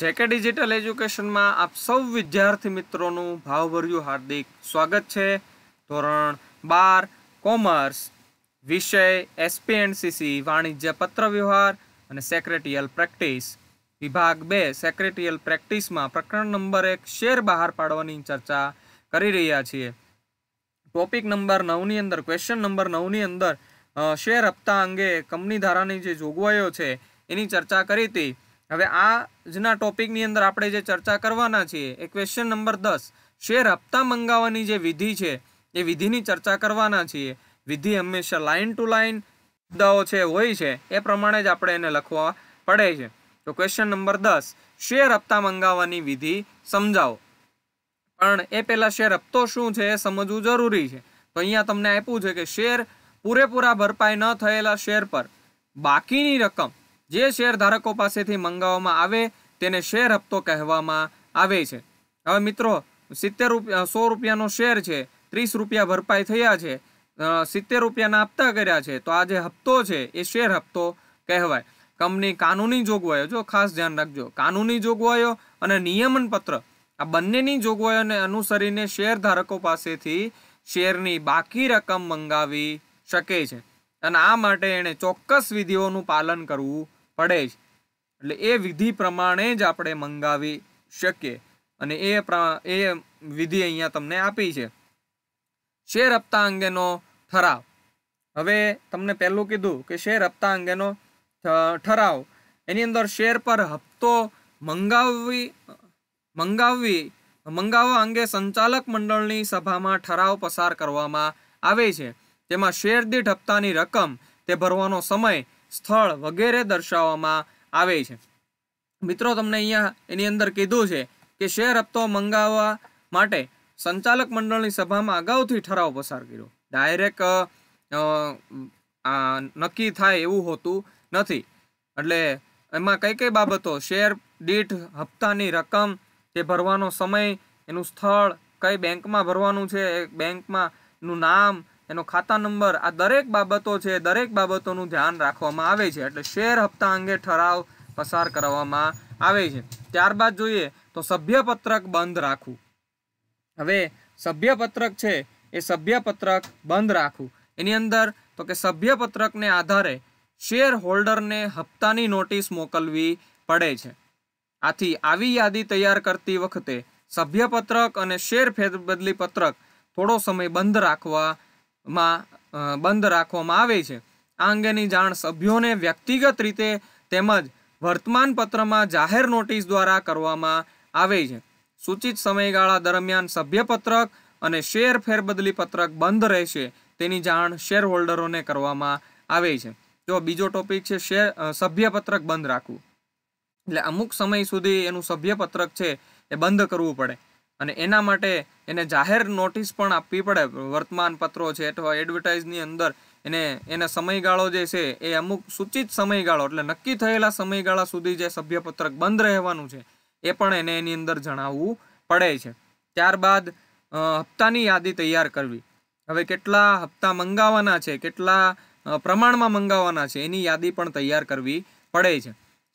જેકે digital એજ્યુકેશનમાં આપ સૌ વિદ્યાર્થી મિત્રોનું ભાવભર્યું હાર્દિક સ્વાગત છે ધોરણ બાર કોમર્સ વિષય એસપી એન્ડ સીસી વાણિજ્ય પત્રવ્યવહાર અને સેક્રેટિયલ પ્રેક્ટિસ વિભાગ બે સેક્રેટિયલ પ્રેક્ટિસમાં પ્રકરણ નંબર એક શેર બહાર પાડવાની ચર્ચા કરી રહ્યા છીએ ટોપિક નંબર નવની અંદર ક્વેશ્ચન નંબર નવની અંદર શેર હપ્તા અંગે કંપની ધારાની જે જોગવાઈઓ છે એની ચર્ચા કરી હતી હવે આ જના ટોપિકની અંદર આપણે જે ચર્ચા કરવાના છીએ એ ક્વેશ્ચન નંબર દસ શેર હપ્તા મંગાવવાની જે વિધિ છે એ વિધિની ચર્ચા કરવાના છીએ વિધિ હંમેશા લાઇન ટુ લાઇન મુદ્દાઓ છે હોય છે એ પ્રમાણે જ આપણે એને લખવા પડે છે તો ક્વેશ્ચન નંબર દસ શેર હપ્તા મંગાવવાની વિધિ સમજાવો પણ એ પહેલાં શેર હપ્તો શું છે એ સમજવું જરૂરી છે તો અહીંયા તમને આપ્યું છે કે શેર પૂરેપૂરા ભરપાઈ ન થયેલા શેર પર બાકીની રકમ જે શેરધારકો પાસેથી મંગાવવામાં આવે તેને શેર હપ્તો કહેવામાં આવે છે હવે મિત્રો સિત્તેર રૂપિયા સો રૂપિયાનો શેર છે ત્રીસ રૂપિયા ભરપાઈ થયા છે સિત્તેર રૂપિયાના હપ્તા કર્યા છે તો આ જે હપ્તો છે એ શેર હપ્તો કહેવાય કંપની કાનૂની જોગવાઈઓ જો ખાસ ધ્યાન રાખજો કાનૂની જોગવાઈઓ અને નિયમન પત્ર આ બંનેની જોગવાઈઓને અનુસરીને શેરધારકો પાસેથી શેરની બાકી રકમ મંગાવી શકે છે અને આ માટે એણે ચોક્કસ વિધિઓનું પાલન કરવું પડે જ એટલે એ વિધિ પ્રમાણે જ આપણે મંગાવી શકીએ અને એ એ વિધિ અહીંયા તમને આપી છે શેર હપ્તા અંગેનો ઠરાવ હવે તમને પહેલું કીધું કે શેર હપ્તા અંગેનો ઠરાવ એની અંદર શેર પર હપ્તો મંગાવવી મંગાવવી મંગાવવા અંગે સંચાલક મંડળની સભામાં ઠરાવ પસાર કરવામાં આવે છે તેમાં શેર દીઠ હપ્તાની રકમ તે ભરવાનો સમય સ્થળ વગેરે દર્શાવવામાં આવે છે મિત્રો તમને અહીંયા એની અંદર કીધું છે કે શેર હપ્તો મંગાવવા માટે સંચાલક મંડળની સભામાં અગાઉથી ઠરાવ પસાર કર્યો ડાયરેક્ટ નક્કી થાય એવું હોતું નથી એટલે એમાં કઈ કઈ બાબતો શેર દીઠ હપ્તાની રકમ જે ભરવાનો સમય એનું સ્થળ કઈ બેંકમાં ભરવાનું છે બેંકમાં નું નામ એનો ખાતા નંબર આ દરેક બાબતો છે દરેક બાબતોનું ધ્યાન રાખવામાં આવે છે એટલે શેર હપ્તા અંગે ઠરાવ પસાર કરવામાં આવે છે ત્યારબાદ જોઈએ તો સભ્યપત્રક બંધ રાખવું હવે સભ્યપત્રક છે એ સભ્યપત્રક બંધ રાખવું એની અંદર તો કે સભ્યપત્રકને આધારે શેર હોલ્ડરને હપ્તાની નોટિસ મોકલવી પડે છે આથી આવી યાદી તૈયાર કરતી વખતે સભ્યપત્રક અને શેર ફેરબદલી પત્રક થોડો સમય બંધ રાખવા માં બંધ રાખવામાં આવે છે આ અંગેની જાણ સભ્યોને વ્યક્તિગત રીતે તેમજ વર્તમાનપત્રમાં જાહેર નોટિસ દ્વારા કરવામાં આવે છે સૂચિત સમયગાળા દરમિયાન સભ્યપત્રક અને શેર ફેરબદલી પત્રક બંધ રહેશે તેની જાણ શેર હોલ્ડરોને કરવામાં આવે છે જો બીજો ટોપિક છે શેર સભ્યપત્રક બંધ રાખવું એટલે અમુક સમય સુધી એનું સભ્યપત્રક છે એ બંધ કરવું પડે અને એના માટે એને જાહેર નોટિસ પણ આપવી પડે વર્તમાનપત્રો છે અથવા એડવર્ટાઇઝની અંદર એને એને સમયગાળો જે છે એ અમુક સૂચિત સમયગાળો એટલે નક્કી થયેલા સમયગાળા સુધી જે સભ્યપત્રક બંધ રહેવાનું છે એ પણ એને એની અંદર જણાવવું પડે છે ત્યારબાદ હપ્તાની યાદી તૈયાર કરવી હવે કેટલા હપ્તા મંગાવવાના છે કેટલા પ્રમાણમાં મંગાવવાના છે એની યાદી પણ તૈયાર કરવી પડે છે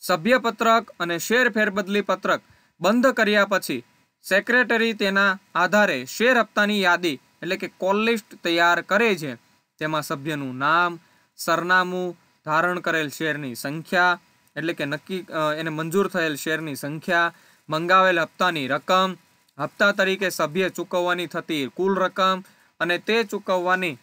સભ્યપત્રક અને શેર ફેરબદલી પત્રક બંધ કર્યા પછી સેક્રેટરી તેના આધારે શેર હપ્તાની યાદી એટલે કે કોલ લિસ્ટ તૈયાર કરે છે તેમાં સભ્યનું નામ સરનામું ધારણ કરેલ શેરની સંખ્યા એટલે કે નક્કી એને મંજૂર થયેલ શેરની સંખ્યા મંગાવેલ હપ્તાની રકમ હપ્તા તરીકે સભ્ય ચૂકવવાની થતી કુલ રકમ અને તે ચૂકવવાની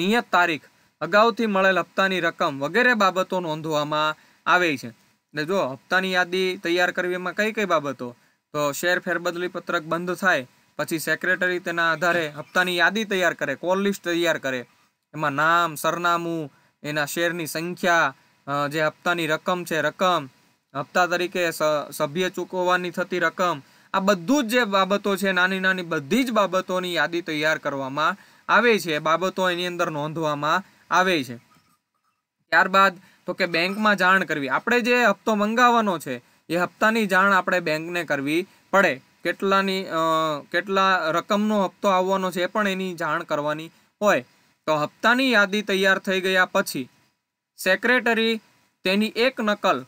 નિયત તારીખ અગાઉથી મળેલ હપ્તાની રકમ વગેરે બાબતો નોંધવામાં આવે છે એટલે જો હપ્તાની યાદી તૈયાર કરવી એમાં કઈ કઈ બાબતો તો શેર ફેરબદલી પત્રક બંધ થાય પછી સેક્રેટરી તેના આધારે હપ્તાની યાદી તૈયાર કરે કોલ લિસ્ટ તૈયાર કરે એમાં નામ સરનામું એના શેરની સંખ્યા જે હપ્તાની રકમ છે રકમ હપ્તા તરીકે સભ્ય ચૂકવવાની થતી રકમ આ બધું જ જે બાબતો છે નાની નાની બધી જ બાબતોની યાદી તૈયાર કરવામાં આવે છે બાબતો એની અંદર નોંધવામાં આવે છે ત્યારબાદ તો કે બેંકમાં જાણ કરવી આપણે જે હપ્તો મંગાવવાનો છે એ હપ્તાની જાણ આપણે બેંકને કરવી પડે કેટલાની કેટલા રકમનો હપ્તો આવવાનો છે એ પણ એની જાણ કરવાની હોય તો હપ્તાની યાદી તૈયાર થઈ ગયા પછી સેક્રેટરી તેની એક નકલ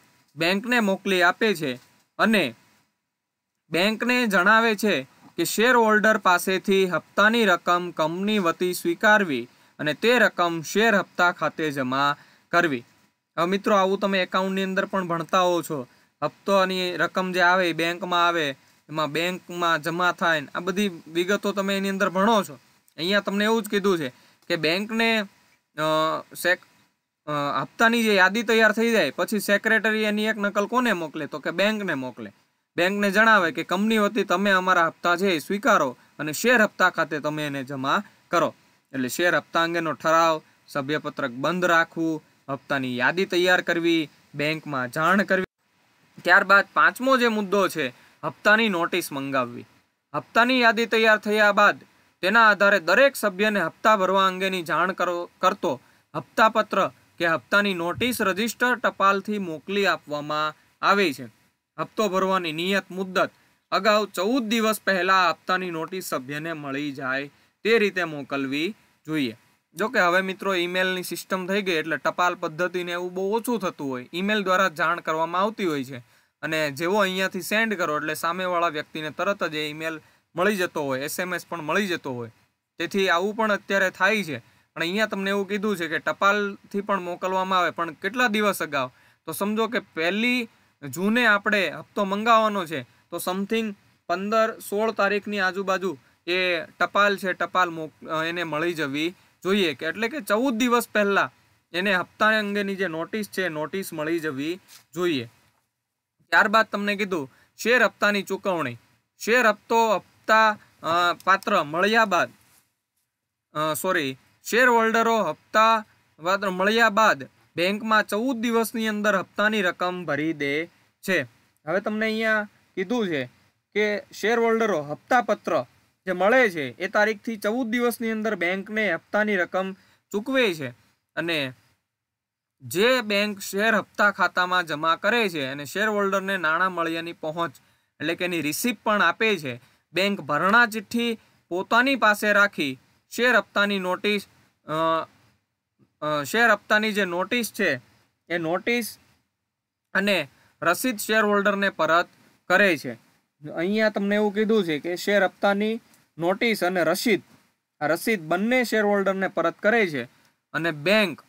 બેંકને મોકલી આપે છે અને બેંકને જણાવે છે કે શેર હોલ્ડર પાસેથી હપ્તાની રકમ કંપની વતી સ્વીકારવી અને તે રકમ શેર હપ્તા ખાતે જમા કરવી હવે મિત્રો આવું તમે એકાઉન્ટની અંદર પણ ભણતા હો છો હપ્તોની રકમ જે આવે એ બેંકમાં આવે એમાં બેંકમાં જમા થાય આ બધી વિગતો તમે એની અંદર ભણો છો અહીંયા તમને એવું જ કીધું છે કે બેંકને સેક હપ્તાની જે યાદી તૈયાર થઈ જાય પછી સેક્રેટરી એની એક નકલ કોને મોકલે તો કે બેંકને મોકલે બેંકને જણાવે કે કંપની વતી તમે અમારા હપ્તા છે સ્વીકારો અને શેર હપ્તા ખાતે તમે એને જમા કરો એટલે શેર હપ્તા અંગેનો ઠરાવ સભ્યપત્રક બંધ રાખવું હપ્તાની યાદી તૈયાર કરવી બેંકમાં જાણ કરવી ત્યારબાદ પાંચમો જે મુદ્દો છે હપ્તાની નોટિસ મંગાવવી હપ્તાની યાદી તૈયાર થયા બાદ તેના આધારે દરેક સભ્યને હપ્તા ભરવા અંગેની જાણ કરો કરતો હપ્તાપત્ર કે હપ્તાની નોટિસ રજિસ્ટર ટપાલથી મોકલી આપવામાં આવે છે હપ્તો ભરવાની નિયત મુદ્દત અગાઉ ચૌદ દિવસ પહેલાં હપ્તાની નોટિસ સભ્યને મળી જાય તે રીતે મોકલવી જોઈએ જોકે હવે મિત્રો ઈમેલની સિસ્ટમ થઈ ગઈ એટલે ટપાલ પદ્ધતિને એવું બહુ ઓછું થતું હોય ઈમેલ દ્વારા જાણ કરવામાં આવતી હોય છે અને જેવો અહીંયાથી સેન્ડ કરો એટલે સામેવાળા વ્યક્તિને તરત જ એ ઈમેલ મળી જતો હોય એસએમએસ પણ મળી જતો હોય તેથી આવું પણ અત્યારે થાય છે પણ અહીંયા તમને એવું કીધું છે કે ટપાલથી પણ મોકલવામાં આવે પણ કેટલા દિવસ અગાઉ તો સમજો કે પહેલી જૂને આપણે હપ્તો મંગાવવાનો છે તો સમથિંગ પંદર સોળ તારીખની આજુબાજુ એ ટપાલ છે ટપાલ મોક એને મળી જવી જોઈએ કે એટલે કે ચૌદ દિવસ પહેલાં એને હપ્તા અંગેની જે નોટિસ છે નોટિસ મળી જવી જોઈએ ત્યારબાદ તમને કીધું શેર હપ્તાની ચૂકવણી શેર હપ્તો હપ્તા પાત્ર મળ્યા બાદ સોરી શેર હોલ્ડરો હપ્તા પાત્ર મળ્યા બાદ બેંકમાં ચૌદ દિવસની અંદર હપ્તાની રકમ ભરી દે છે હવે તમને અહીંયા કીધું છે કે શેર હોલ્ડરો હપ્તા પત્ર જે મળે છે એ તારીખથી ચૌદ દિવસની અંદર બેંકને હપ્તાની રકમ ચૂકવે છે અને જે બેંક શેર હપ્તા ખાતામાં જમા કરે છે અને શેર હોલ્ડરને નાણાં મળ્યાની પહોંચ એટલે કે એની રિસીપ પણ આપે છે બેંક ભરણા ચિઠ્ઠી પોતાની પાસે રાખી શેર હપ્તાની નોટિસ શેર હપ્તાની જે નોટિસ છે એ નોટિસ અને રસીદ શેર હોલ્ડરને પરત કરે છે અહીંયા તમને એવું કીધું છે કે શેર હપ્તાની નોટિસ અને રસીદ આ રસીદ બંને શેર હોલ્ડરને પરત કરે છે અને બેંક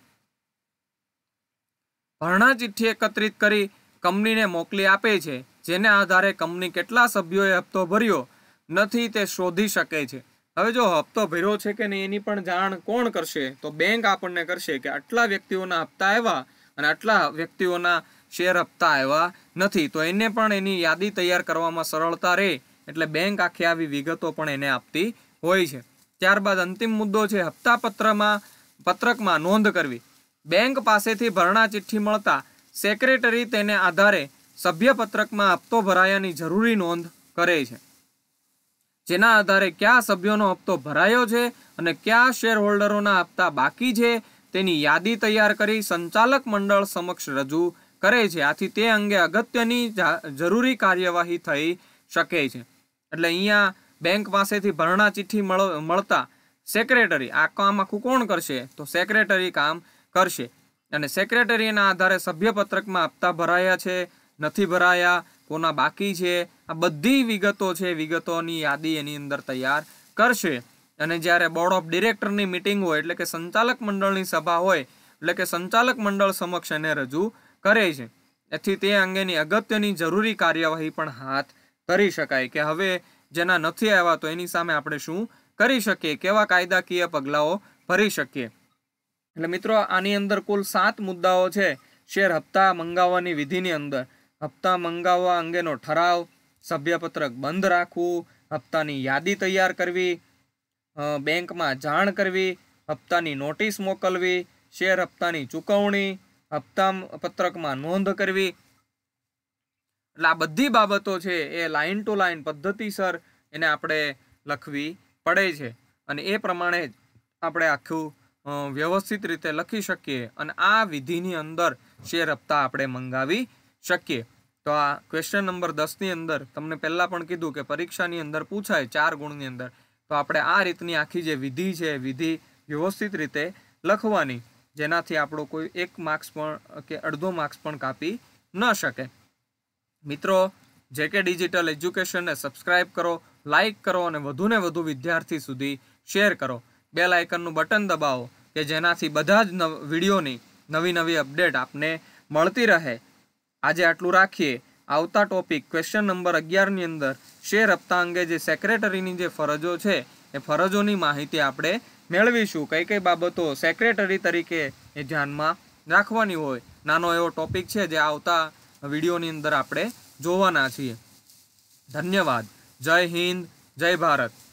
ચિઠ્ઠી એકત્રિત કરી કંપનીને મોકલી આપે છે જેને આધારે કંપની કેટલા સભ્યોએ હપ્તો ભર્યો નથી તે શોધી શકે છે હવે જો હપ્તો ભર્યો છે કે નહીં એની પણ જાણ કોણ કરશે તો બેંક આપણને કરશે કે આટલા વ્યક્તિઓના હપ્તા આવ્યા અને આટલા વ્યક્તિઓના શેર હપ્તા આવ્યા નથી તો એને પણ એની યાદી તૈયાર કરવામાં સરળતા રહે એટલે બેંક આખી આવી વિગતો પણ એને આપતી હોય છે ત્યારબાદ અંતિમ મુદ્દો છે હપ્તા પત્રમાં પત્રકમાં નોંધ કરવી બેંક પાસેથી ભરણા ચિઠ્ઠી મળતા સેક્રેટરી તેને આધારે સભ્યપત્રકમાં હપ્તો ભરાયાની જરૂરી નોંધ કરે છે જેના આધારે કયા સભ્યોનો હપ્તો ભરાયો છે અને કયા શેર હોલ્ડરોના હપ્તા બાકી છે તેની યાદી તૈયાર કરી સંચાલક મંડળ સમક્ષ રજૂ કરે છે આથી તે અંગે અગત્યની જરૂરી કાર્યવાહી થઈ શકે છે એટલે અહીંયા બેંક પાસેથી ભરણા ચિઠ્ઠી મળતા સેક્રેટરી આ કામ આખું કોણ કરશે તો સેક્રેટરી કામ કરશે અને સેક્રેટરીના આધારે સભ્યપત્રકમાં આપતા ભરાયા છે નથી ભરાયા કોના બાકી છે આ બધી વિગતો છે વિગતોની યાદી એની અંદર તૈયાર કરશે અને જ્યારે બોર્ડ ઓફ ડિરેક્ટરની મિટિંગ હોય એટલે કે સંચાલક મંડળની સભા હોય એટલે કે સંચાલક મંડળ સમક્ષ એને રજૂ કરે છે એથી તે અંગેની અગત્યની જરૂરી કાર્યવાહી પણ હાથ કરી શકાય કે હવે જેના નથી આવ્યા તો એની સામે આપણે શું કરી શકીએ કેવા કાયદાકીય પગલાઓ ભરી શકીએ એટલે મિત્રો આની અંદર કુલ સાત મુદ્દાઓ છે શેર હપ્તા મંગાવવાની વિધિની અંદર હપ્તા મંગાવવા અંગેનો ઠરાવ સભ્યપત્રક બંધ રાખવું હપ્તાની યાદી તૈયાર કરવી બેંકમાં જાણ કરવી હપ્તાની નોટિસ મોકલવી શેર હપ્તાની ચૂકવણી હપ્તા પત્રકમાં નોંધ કરવી એટલે આ બધી બાબતો છે એ લાઇન ટુ લાઇન પદ્ધતિસર એને આપણે લખવી પડે છે અને એ પ્રમાણે જ આપણે આખું વ્યવસ્થિત રીતે લખી શકીએ અને આ વિધિની અંદર શેર હપ્તા આપણે મંગાવી શકીએ તો આ ક્વેશ્ચન નંબર દસની અંદર તમને પહેલાં પણ કીધું કે પરીક્ષાની અંદર પૂછાય ચાર ગુણની અંદર તો આપણે આ રીતની આખી જે વિધિ છે વિધિ વ્યવસ્થિત રીતે લખવાની જેનાથી આપણો કોઈ એક માર્ક્સ પણ કે અડધો માર્ક્સ પણ કાપી ન શકે મિત્રો જે કે ડિજિટલ એજ્યુકેશનને સબસ્ક્રાઈબ કરો લાઇક કરો અને વધુને વધુ વિદ્યાર્થી સુધી શેર કરો બેલ આઇકનનું બટન દબાવો કે જેનાથી બધા જ વિડીયોની નવી નવી અપડેટ આપને મળતી રહે આજે આટલું રાખીએ આવતા ટોપિક ક્વેશ્ચન નંબર અગિયારની અંદર શેર હપ્તા અંગે જે સેક્રેટરીની જે ફરજો છે એ ફરજોની માહિતી આપણે મેળવીશું કઈ કઈ બાબતો સેક્રેટરી તરીકે એ ધ્યાનમાં રાખવાની હોય નાનો એવો ટોપિક છે જે આવતા વિડીયોની અંદર આપણે જોવાના છીએ ધન્યવાદ જય હિન્દ જય ભારત